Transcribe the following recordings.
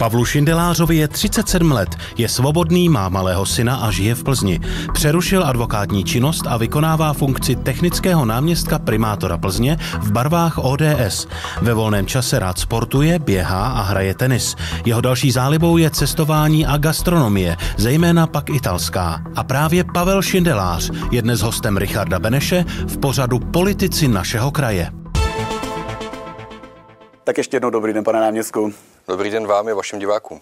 Pavlu Šindelářovi je 37 let, je svobodný, má malého syna a žije v Plzni. Přerušil advokátní činnost a vykonává funkci technického náměstka primátora Plzně v barvách ODS. Ve volném čase rád sportuje, běhá a hraje tenis. Jeho další zálibou je cestování a gastronomie, zejména pak italská. A právě Pavel Šindelář je dnes hostem Richarda Beneše v pořadu Politici našeho kraje. Tak ještě jednou dobrý den, pane náměstku. Dobrý den vám i vašim divákům.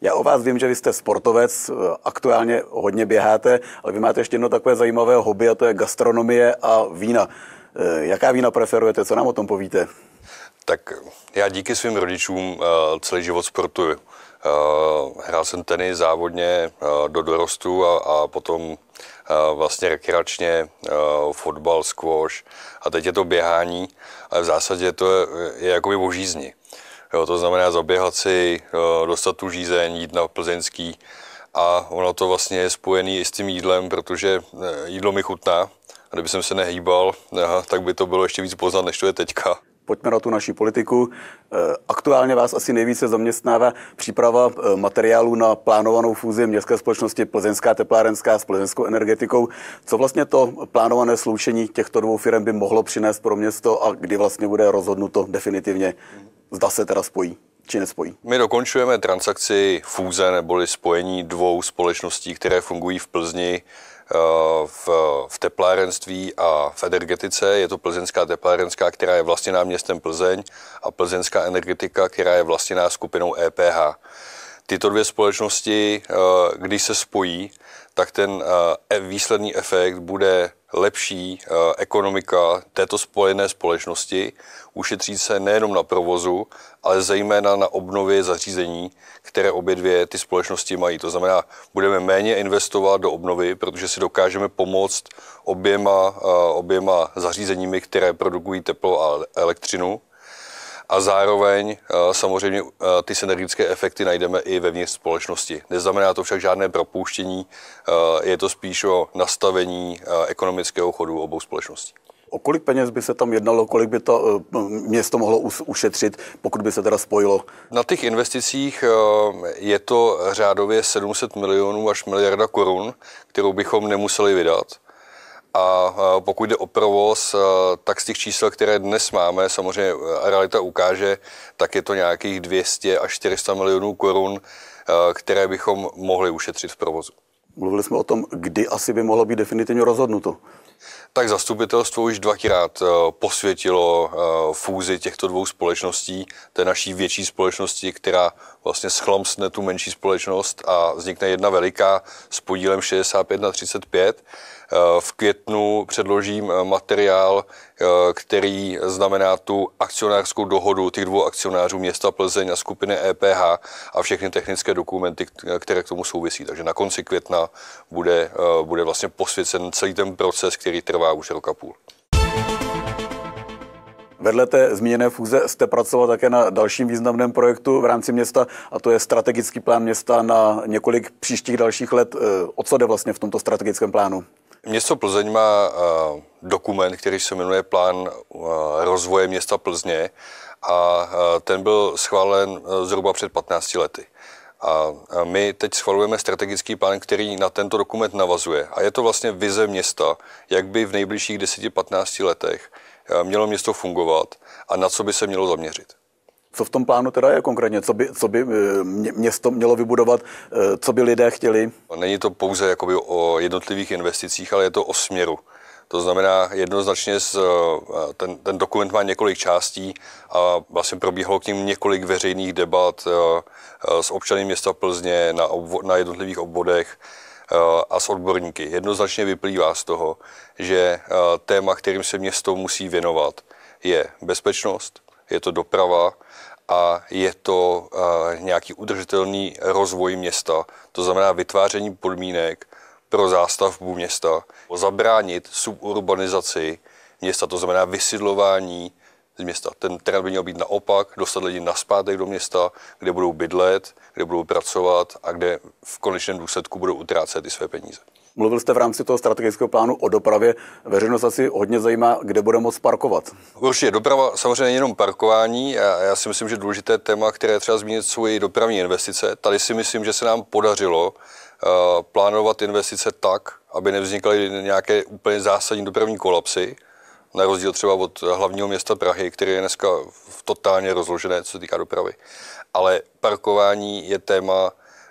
Já o vás vím, že vy jste sportovec, eh, aktuálně hodně běháte, ale vy máte ještě jedno takové zajímavé hobby a to je gastronomie a vína. Eh, jaká vína preferujete? Co nám o tom povíte? Tak já díky svým rodičům eh, celý život sportuju. Hrál jsem tenis závodně do dorostu a, a potom vlastně rekreačně fotbal, squash a teď je to běhání, ale v zásadě to je, je jakoby božízní. Jo, to znamená zaběhat si, dostat tu žízeň, jít na plzeňský. A ono to vlastně je spojené i s tím jídlem, protože eh, jídlo mi chutná. A kdyby jsem se nehýbal, eh, tak by to bylo ještě víc poznat, než to je teďka pojďme na tu naši politiku. Eh, aktuálně vás asi nejvíce zaměstnává příprava materiálu na plánovanou fúzi městské společnosti Plzeňská teplárenská s plzeňskou energetikou. Co vlastně to plánované sloučení těchto dvou firm by mohlo přinést pro město a kdy vlastně bude rozhodnuto definitivně? zda se teda spojí či nespojí. My dokončujeme transakci fúze neboli spojení dvou společností, které fungují v Plzni eh, v, v teplárenství a v energetice. Je to plzeňská teplárenská, která je vlastněná městem Plzeň a plzeňská energetika, která je vlastněná skupinou EPH. Tyto dvě společnosti, eh, když se spojí, tak ten eh, e, výsledný efekt bude lepší eh, ekonomika této spojené společnosti, ušetří se nejenom na provozu, ale zejména na obnově zařízení, které obě dvě ty společnosti mají. To znamená, budeme méně investovat do obnovy, protože si dokážeme pomoct oběma, eh, oběma zařízeními, které produkují teplo a elektřinu a zároveň eh, samozřejmě eh, ty synergické efekty najdeme i vevnitř společnosti. Neznamená to však žádné propouštění, eh, je to spíš o nastavení ekonomického chodu obou společností. O kolik peněz by se tam jednalo, kolik by to město mohlo ušetřit, pokud by se teda spojilo? Na těch investicích je to řádově 700 milionů až miliarda korun, kterou bychom nemuseli vydat. A pokud jde o provoz, tak z těch čísel, které dnes máme, samozřejmě e, realita ukáže, tak je to nějakých 200 až 400 milionů korun, e, které bychom mohli ušetřit v provozu. Mluvili jsme o tom, kdy asi by mohlo být definitivně rozhodnuto. Tak zastupitelstvo už dvakrát eh, posvětilo eh, fúzi těchto dvou společností, té naší větší společnosti, která vlastně schlomsne tu menší společnost a vznikne jedna veliká s podílem 65 na 35. Eh, v květnu předložím materiál, který znamená tu akcionářskou dohodu těch dvou akcionářů města Plzeň a skupiny EPH a všechny technické dokumenty, které k tomu souvisí. Takže na konci května bude, eh, bude vlastně posvěcen celý ten proces, který trvá už rok a půl. Vedle té zmíněné fúze jste pracoval také na dalším významném projektu v rámci města a to je strategický plán města na několik příštích dalších let. Eh, o co jde vlastně v tomto strategickém plánu? Město Plzeň má eh, dokument, který se jmenuje Plán rozvoje města Plzně a ten byl schválen zhruba před 15 lety. A my teď schvalujeme strategický plán, který na tento dokument navazuje. A je to vlastně vize města, jak by v nejbližších 10-15 letech eh, mělo město fungovat a na co by se mělo zaměřit. Co v tom plánu teda je konkrétně? Co by, co by eh, město mělo vybudovat? Eh, co by lidé chtěli? Není to pouze jakoby o jednotlivých investicích, ale je to o směru. To znamená, jednoznačně z, eh, ten, ten dokument má několik částí a vlastně probíhalo k ním několik veřejných debat eh, eh, s občany města Plzně na, obvo, na jednotlivých obvodech a s odborníky. Jednoznačně vyplývá z toho, že téma, kterým se město musí věnovat, je bezpečnost, je to doprava a je to nějaký udržitelný rozvoj města. To znamená vytváření podmínek pro zástavbu města, zabránit suburbanizaci města, to znamená vysidlování z města. Ten trend by měl být naopak, dostat lidi naspátek do města, kde budou bydlet, kde budou pracovat a kde v konečném důsledku budou utrácet i své peníze. Mluvil jste v rámci toho strategického plánu o dopravě. Veřejnost asi hodně zajímá, kde bude moc parkovat. Určitě doprava samozřejmě jenom parkování. A já si myslím, že důležité téma, které třeba zmínit, jsou i dopravní investice. Tady si myslím, že se nám podařilo Eh, plánovat investice tak, aby nevznikaly nějaké úplně zásadní dopravní kolapsy, na rozdíl třeba od hlavního města Prahy, které je dneska v totálně rozložené, co se týká dopravy. Ale parkování je téma,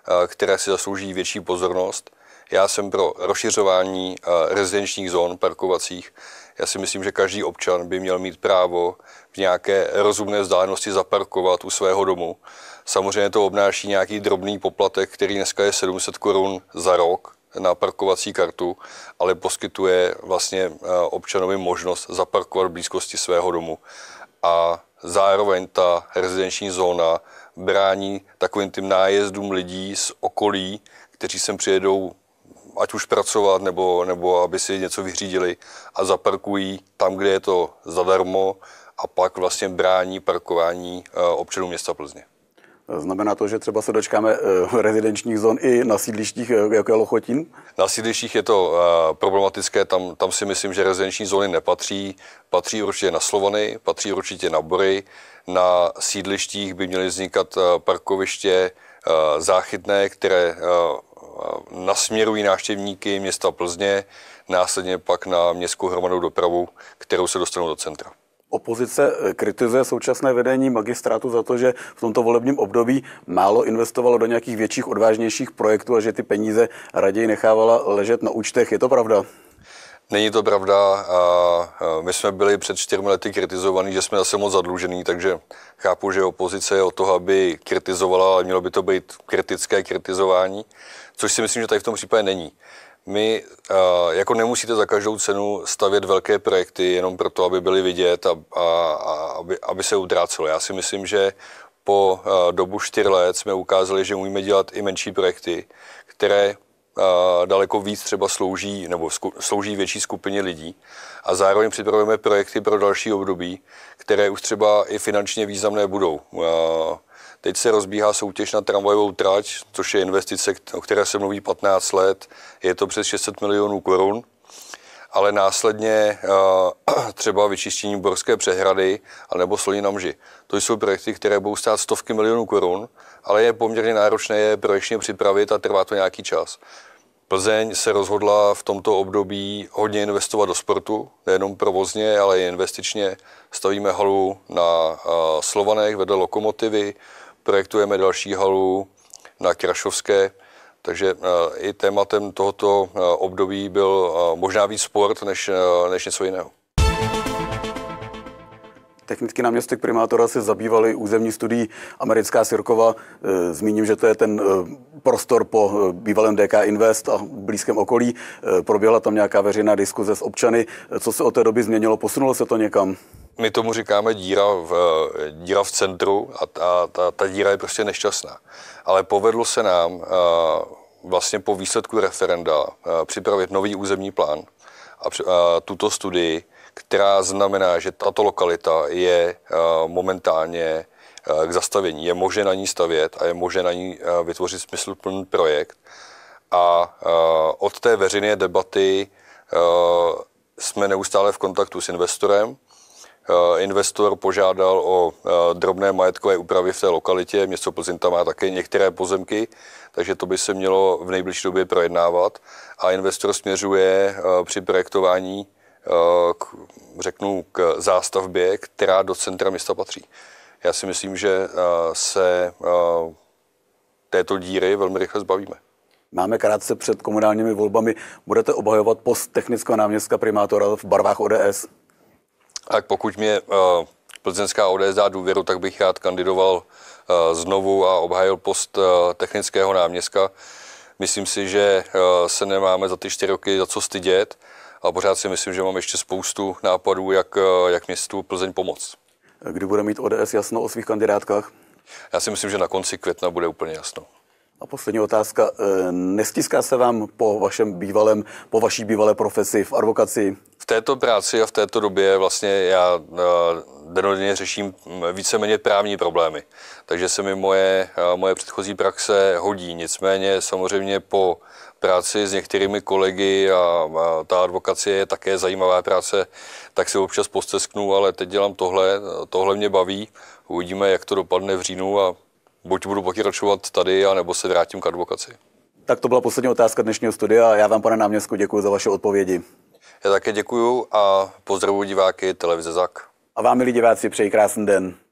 eh, které si zaslouží větší pozornost já jsem pro rozšiřování eh, rezidenčních zón parkovacích. Já si myslím, že každý občan by měl mít právo v nějaké rozumné vzdálenosti zaparkovat u svého domu. Samozřejmě to obnáší nějaký drobný poplatek, který dneska je 700 korun za rok, na parkovací kartu, ale poskytuje vlastně eh, občanovi možnost zaparkovat v blízkosti svého domu. A zároveň ta rezidenční zóna brání takovým tím nájezdům lidí z okolí, kteří sem přijedou ať už pracovat nebo, nebo aby si něco vyřídili a zaparkují tam, kde je to zadarmo a pak vlastně brání parkování eh, občanů města Plzně. Znamená to, že třeba se dočkáme eh, rezidenčních zón i na sídlištích, eh, jako je Lochotín? Na sídlištích je to problematické, tam, tam si myslím, že rezidenční zóny nepatří. Patří určitě na Slovany, patří určitě na Bory. Na sídlištích by měly vznikat parkoviště záchytné, které nasměrují návštěvníky města Plzně, následně pak na městskou hromadnou dopravu, kterou se dostanou do centra. Opozice eh, kritizuje současné vedení magistrátu za to, že v tomto volebním období málo investovalo do nějakých větších, odvážnějších projektů a že ty peníze raději nechávala ležet na účtech. Je to pravda? Není to pravda. A my jsme byli před čtyřmi lety kritizovaní, že jsme zase moc zadlužený, takže chápu, že opozice je o toho, aby kritizovala, ale mělo by to být kritické kritizování, což si myslím, že tady v tom případě není. My jako nemusíte za každou cenu stavět velké projekty jenom proto, aby byly vidět a, a, a aby, aby se utrácelo. Já si myslím, že po dobu čtyř let jsme ukázali, že umíme dělat i menší projekty, které daleko víc třeba slouží nebo sku, slouží větší skupině lidí a zároveň připravujeme projekty pro další období, které už třeba i finančně významné budou. Teď se rozbíhá soutěž na tramvajovou trať, což je investice, o které se mluví 15 let. Je to přes 600 milionů korun ale následně eh, třeba vyčištění Borské přehrady nebo Solní namži. To jsou projekty, které budou stát stovky milionů korun, ale je poměrně náročné je projekčně připravit a trvá to nějaký čas. Plzeň se rozhodla v tomto období hodně investovat do sportu, nejenom provozně, ale i investičně. Stavíme halu na eh, Slovanech vedle lokomotivy, projektujeme další halu na Krašovské. Takže eh, i tématem tohoto eh, období byl eh, možná víc sport než, než něco jiného. Technický náměstek primátora se zabývali územní studií Americká Sirkova. Zmíním, že to je ten prostor po bývalém DK Invest a blízkém okolí. Proběhla tam nějaká veřejná diskuze s občany. Co se od té doby změnilo? Posunulo se to někam? My tomu říkáme díra v, díra v centru a ta, ta, ta díra je prostě nešťastná. Ale povedlo se nám vlastně po výsledku referenda eh, připravit nový územní plán a tuto studii, která znamená, že tato lokalita je eh, momentálně eh, k zastavení. Je možné na ní stavět a je možné na ní vytvořit smysluplný projekt. A od té veřejné debaty jsme neustále v kontaktu s investorem, Eh, investor požádal o eh, drobné majetkové úpravy v té lokalitě. Město Plzeň tam má také některé pozemky, takže to by se mělo v nejbližší době projednávat. A investor směřuje eh, při projektování k, řeknu, k zástavbě, která do centra města patří. Já si myslím, že se této díry velmi rychle zbavíme. Máme krátce před komunálními volbami. Budete obhajovat post technického náměstka primátora v barvách ODS? Tak pokud mě eh, plzeňská ODS dá důvěru, tak bych rád kandidoval eh, znovu a obhájil post eh, technického náměstka. Myslím si, že se nemáme za ty čtyři roky za co stydět a pořád si myslím, že mám ještě spoustu nápadů, jak, jak městu Plzeň pomoct. Kdy bude mít ODS jasno o svých kandidátkách? Já si myslím, že na konci května bude úplně jasno. A poslední otázka. Nestiská se vám po vašem bývalém, po vaší bývalé profesi v advokaci této práci a v této době vlastně já eh, denodenně řeším víceméně právní problémy, takže se mi moje, eh, moje předchozí praxe hodí. Nicméně samozřejmě po práci s některými kolegy a, a ta advokacie je také zajímavá práce, tak si občas postesknu, ale teď dělám tohle, tohle mě baví, uvidíme, jak to dopadne v říjnu a buď budu pokračovat tady, anebo se vrátím k advokaci. Tak to byla poslední otázka dnešního studia. Já vám, pane náměstku, děkuji za vaše odpovědi. Já také děkuju a pozdravuji diváky televize ZAK. A vám, milí diváci, přeji krásný den.